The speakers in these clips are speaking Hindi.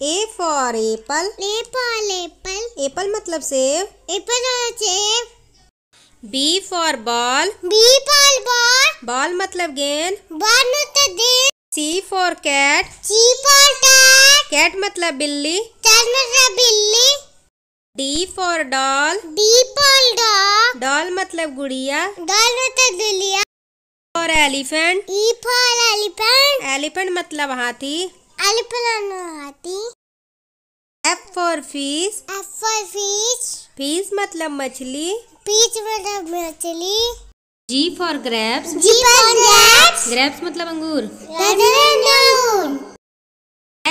A for apple. A for apple. Apple मतलब सेब. Apple सेब. B for ball. B for ball. Ball मतलब गेंद. Ball मतलब गेंद. C for cat. C for cat. Cat मतलब बिल्ली. Cat मतलब बिल्ली. D for doll. D for doll. Doll मतलब गुड़िया. Doll मतलब गुड़िया. E for elephant. E for elephant. Elephant मतलब हाथी. అలుపులను हाथी F for fish. F for fish. Fish मतलब मछली. Fish मतलब मछली. G for grapes. G for grapes. Grapes मतलब अंगूर. अंगूर.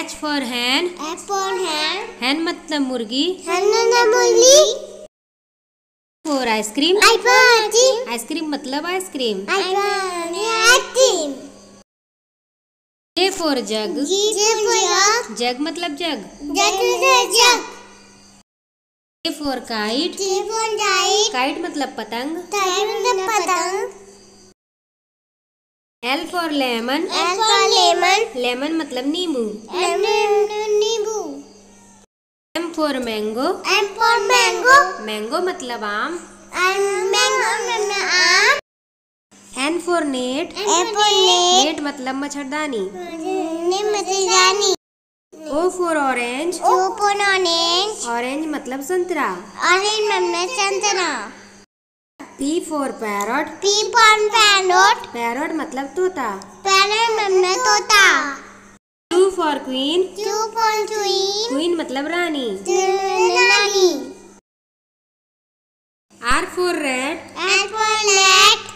H for hen. H for hen. Hen मतलब मुर्गी. Hen मतलब मुर्गी. for ice cream. I for ice cream. Ice cream मतलब ice cream. I for J for jug jug मतलब jug jug jug for kite kite मतलब पतंग मतलब पतंग L for lemon L for lemon lemon मतलब नींबू नींबू M for mango M for mango mango मतलब आम आम मैंगो आम एन फॉर नेट नेट मतलब मच्छरदानी मच्छरदानी O for orange O for orange orange मतलब संतरा ऑरेंज मतलब संतरा P for parrot P for parrot parrot मतलब तोता पैरट मतलब तोता Q for queen Q for queen queen मतलब रानी मतलब रानी आर फॉर रेड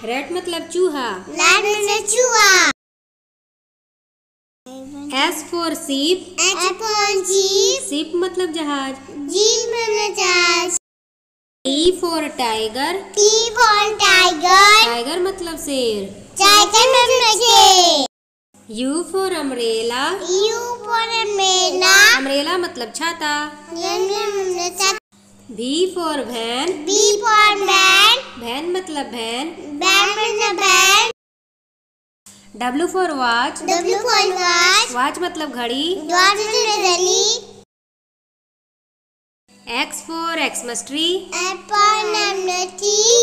रेड मतलब चूहा लाइन मतलब चूहा S for ship H for jeep ship मतलब जहाज जीप मतलब जहाज T for tiger T for tiger tiger मतलब शेर टाइगर मतलब शेर U for umbrella U for umbrella umbrella मतलब छाता V for van B for van बहन मतलब बहन बहन मतलब बहन W for watch W for watch watch मतलब घड़ी वॉच मतलब घड़ी X for Xmas tree apple apple tree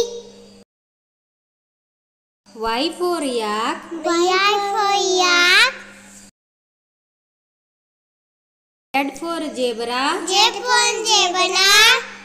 Y for yak Y for yak Z for zebra Z for zebra